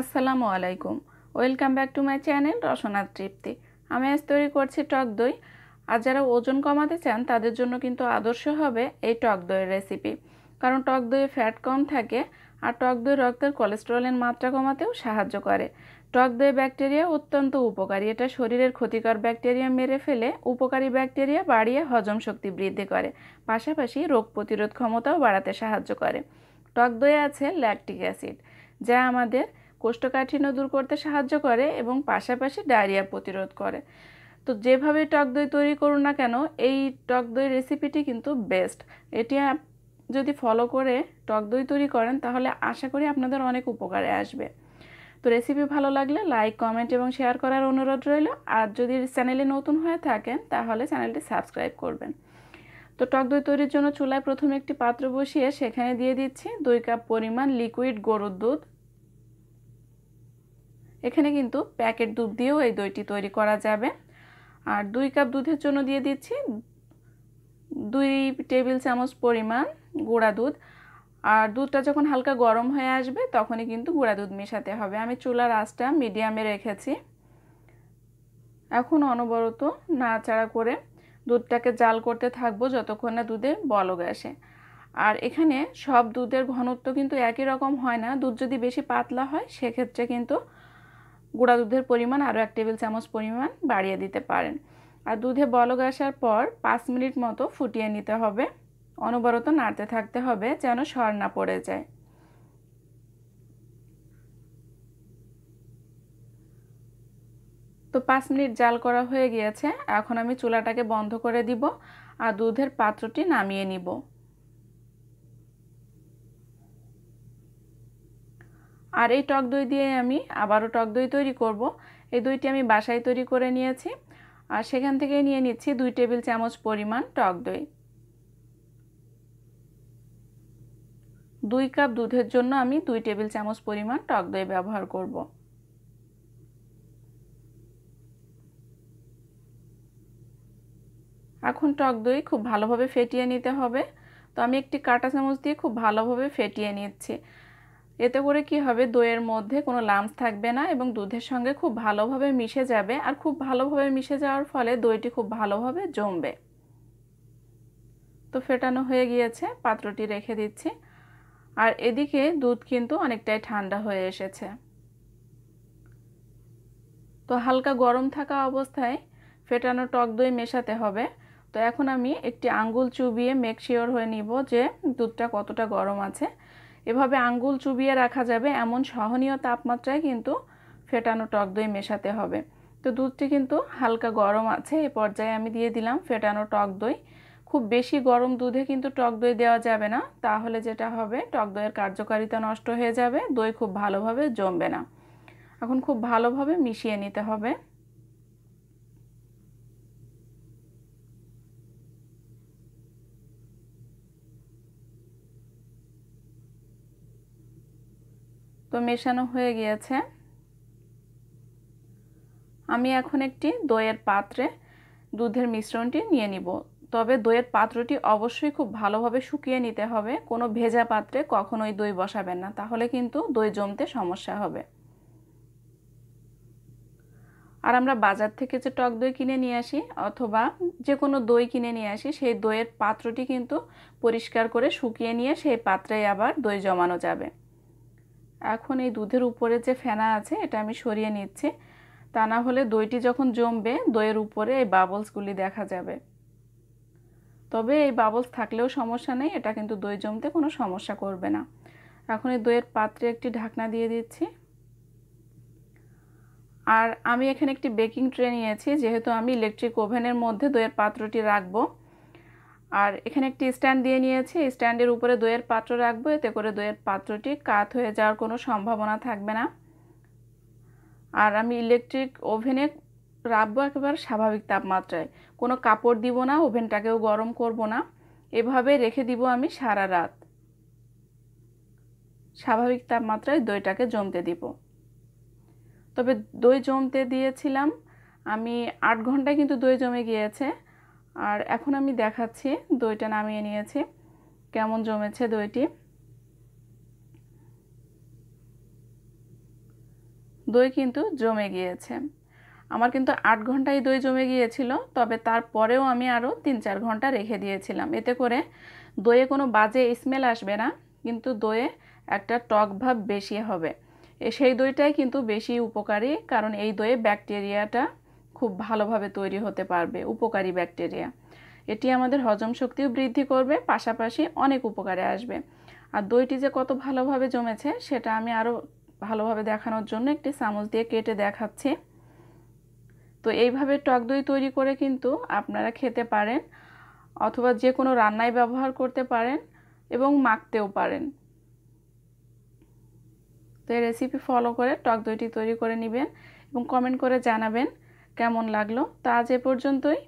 আসসালামু আলাইকুম welcome back to my channel রসনার তৃপ্তি আমি আজ তৈরি করছি টক দই আর যারা ওজন কমাতে চান তাদের জন্য কিন্তু আদর্শ হবে এই টক দইয়ের রেসিপি কারণ টক দইয়ে ফ্যাট কম থাকে আর টক দই রক্তের কোলেস্ট্রলের মাত্রা কমাতেও সাহায্য করে টক দই ব্যাকটেরিয়া অত্যন্ত উপকারী এটা শরীরের ক্ষতিকর ব্যাকটেরিয়া মেরে ফেলে উপকারী ব্যাকটেরিয়া বাড়িয়ে হজম শক্তি বৃদ্ধি করে পাশাপাশি রোগ প্রতিরোধ ক্ষমতাও বাড়াতে সাহায্য করে টক দইয়ে আছে ল্যাকটিক অ্যাসিড যা আমাদের কোষ্ঠকাঠিন্য দূর করতে সাহায্য করে এবং পাশাপাশি ডায়রিয়া প্রতিরোধ করে তো যেভাবে টক দই তৈরি করুন না কেন এই টক দই রেসিপিটি কিন্তু বেস্ট এটি যদি ফলো করে টক দই তৈরি করেন তাহলে আশা করি আপনাদের অনেক উপকারে আসবে তো রেসিপি ভালো লাগলে লাইক কমেন্ট এবং শেয়ার করার অনুরোধ রইল আর যদি চ্যানেলে নতুন হয়ে থাকেন তাহলে চ্যানেলটি সাবস্ক্রাইব করবেন তো টক দই তৈরির জন্য চুলায় প্রথমে একটি পাত্র বসিয়ে সেখানে দিয়ে দিচ্ছি দুই কাপ পরিমাণ লিকুইড গরুর দুধ এখানে কিন্তু প্যাকেট দুধ দিয়েও এই দইটি তৈরি করা যাবে আর দুই কাপ দুধের জন্য দিয়ে দিচ্ছি দুই টেবিল চামচ পরিমাণ গুঁড়া দুধ আর দুধটা যখন হালকা গরম হয়ে আসবে তখনই কিন্তু গুঁড়া দুধ মেশাতে হবে আমি চুলার আঁচটা মিডিয়ামে রেখেছি এখন অনবরত নাড়াচাড়া করে দুধটাকে জাল করতে থাকবো যতক্ষণ না দুধে বলগ আসে আর এখানে সব দুধের ঘনত্ব কিন্তু একই রকম হয় না দুধ যদি বেশি পাতলা হয় সেক্ষেত্রে কিন্তু গুঁড়া দুধের পরিমাণ আরও এক টেবিল চামচ পরিমাণ বাড়িয়ে দিতে পারেন আর দুধে বলক আসার পর পাঁচ মিনিট মতো ফুটিয়ে নিতে হবে অনবরত নাড়তে থাকতে হবে যেন সর না পড়ে যায় তো পাঁচ মিনিট জাল করা হয়ে গিয়েছে এখন আমি চুলাটাকে বন্ধ করে দিব আর দুধের পাত্রটি নামিয়ে নিব আর এই টক দই দিয়ে আমি আবারও টক দই তৈরি করব এই দইটি আমি বাসায় তৈরি করে নিয়েছি আর সেখান থেকে নিয়ে নিচ্ছি দুই টেবিল চামচ পরিমাণ টক দই দুই কাপ দুধের জন্য আমি দুই টেবিল চামচ পরিমাণ টক দই ব্যবহার করব এখন টক দই খুব ভালোভাবে ফেটিয়ে নিতে হবে তো আমি একটি কাঁটা চামচ দিয়ে খুব ভালোভাবে ফেটিয়ে নিচ্ছি এতে করে কি হবে দইয়ের মধ্যে কোনো লামস থাকবে না এবং দুধের সঙ্গে খুব ভালোভাবে মিশে যাবে আর খুব ভালোভাবে মিশে যাওয়ার ফলে দইটি খুব ভালোভাবে জমবে তো ফেটানো হয়ে গিয়েছে পাত্রটি রেখে দিচ্ছি আর এদিকে দুধ কিন্তু অনেকটাই ঠান্ডা হয়ে এসেছে তো হালকা গরম থাকা অবস্থায় ফেটানো টক দই মেশাতে হবে তো এখন আমি একটি আঙ্গুল চুবিয়ে মেক শিওর হয়ে নিব যে দুধটা কতটা গরম আছে এভাবে আঙ্গুল চুবিয়ে রাখা যাবে এমন সহনীয় তাপমাত্রায় কিন্তু ফেটানো টক দই মেশাতে হবে তো দুধটি কিন্তু হালকা গরম আছে এ পর্যায়ে আমি দিয়ে দিলাম ফেটানো টক দই খুব বেশি গরম দুধে কিন্তু টক দই দেওয়া যাবে না তাহলে যেটা হবে টক দইয়ের কার্যকারিতা নষ্ট হয়ে যাবে দই খুব ভালোভাবে জমবে না এখন খুব ভালোভাবে মিশিয়ে নিতে হবে তো মেশানো হয়ে গিয়েছে আমি এখন একটি দইয়ের পাত্রে দুধের মিশ্রণটি নিয়ে নিব তবে দইয়ের পাত্রটি অবশ্যই খুব ভালোভাবে শুকিয়ে নিতে হবে কোনো ভেজা পাত্রে কখনোই দই বসাবেন না তাহলে কিন্তু দই জমতে সমস্যা হবে আর আমরা বাজার থেকে যে টক দই কিনে নিয়ে আসি অথবা যে কোনো দই কিনে নিয়ে আসি সেই দইয়ের পাত্রটি কিন্তু পরিষ্কার করে শুকিয়ে নিয়ে সেই পাত্রে আবার দই জমানো যাবে এখন এই দুধের উপরে যে ফেনা আছে এটা আমি সরিয়ে নিচ্ছি তা না হলে দইটি যখন জমবে দইয়ের উপরে এই বাবলসগুলি দেখা যাবে তবে এই বাবলস থাকলেও সমস্যা নেই এটা কিন্তু দই জমতে কোনো সমস্যা করবে না এখন এই দইয়ের পাত্রে একটি ঢাকনা দিয়ে দিচ্ছি আর আমি এখানে একটি বেকিং ট্রে নিয়েছি যেহেতু আমি ইলেকট্রিক ওভেনের মধ্যে দইয়ের পাত্রটি রাখবো আর এখানে একটি স্ট্যান্ড দিয়ে নিয়েছি স্ট্যান্ডের উপরে দইয়ের পাত্র রাখবো এতে করে দইয়ের পাত্রটি কাত হয়ে যাওয়ার কোনো সম্ভাবনা থাকবে না আর আমি ইলেকট্রিক ওভেনে রাখবো একেবারে স্বাভাবিক তাপমাত্রায় কোনো কাপড় দিব না ওভেনটাকেও গরম করব না এভাবে রেখে দিব আমি সারা রাত স্বাভাবিক তাপমাত্রায় দইটাকে জমতে দিব তবে দই জমতে দিয়েছিলাম আমি আট ঘন্টায় কিন্তু দই জমে গিয়েছে আর এখন আমি দেখাচ্ছি দইটা নামিয়ে নিয়েছি কেমন জমেছে দইটি দই কিন্তু জমে গিয়েছে আমার কিন্তু আট ঘন্টায় দই জমে গিয়েছিল তবে তারপরেও আমি আরও তিন চার ঘন্টা রেখে দিয়েছিলাম এতে করে দইয়ে কোনো বাজে স্মেল আসবে না কিন্তু দইয়ে একটা টক ভাব বেশি হবে সেই দইটাই কিন্তু বেশি উপকারী কারণ এই দইয়ে ব্যাকটেরিয়াটা খুব ভালোভাবে তৈরি হতে পারবে উপকারী ব্যাকটেরিয়া এটি আমাদের হজম শক্তিও বৃদ্ধি করবে পাশাপাশি অনেক উপকারে আসবে আর দইটি যে কত ভালোভাবে জমেছে সেটা আমি আরও ভালোভাবে দেখানোর জন্য একটি চামচ দিয়ে কেটে দেখাচ্ছি তো এইভাবে টক দই তৈরি করে কিন্তু আপনারা খেতে পারেন অথবা যে কোনো রান্নায় ব্যবহার করতে পারেন এবং মাখতেও পারেন তো এই রেসিপি ফলো করে টক দইটি তৈরি করে নেবেন এবং কমেন্ট করে জানাবেন কেমন লাগলো তা আজ এ পর্যন্তই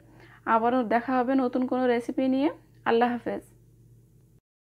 আবারও দেখা হবে নতুন কোনো রেসিপি নিয়ে আল্লাহ হাফেজ